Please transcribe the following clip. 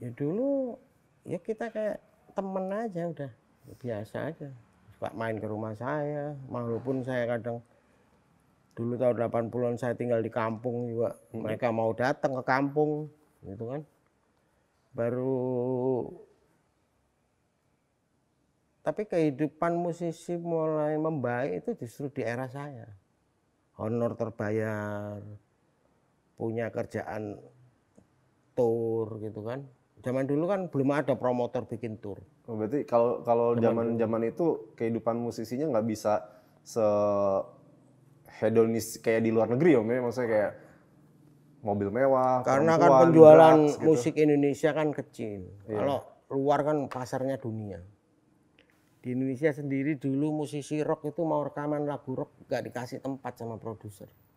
ya dulu ya kita kayak temen aja udah ya biasa aja suka main ke rumah saya walaupun saya kadang dulu tahun 80-an saya tinggal di kampung juga hmm. mereka mau datang ke kampung gitu kan baru tapi kehidupan musisi mulai membaik itu justru di era saya honor terbayar punya kerjaan tour gitu kan Zaman dulu kan belum ada promotor bikin tour. Oh, berarti kalau kalau zaman zaman itu kehidupan musisinya nggak bisa se hedonis kayak di luar negeri ya, maksudnya kayak mobil mewah. Karena kan penjualan drugs, gitu. musik Indonesia kan kecil. Iya. Kalau luar kan pasarnya dunia. Di Indonesia sendiri dulu musisi rock itu mau rekaman lagu rock nggak dikasih tempat sama produser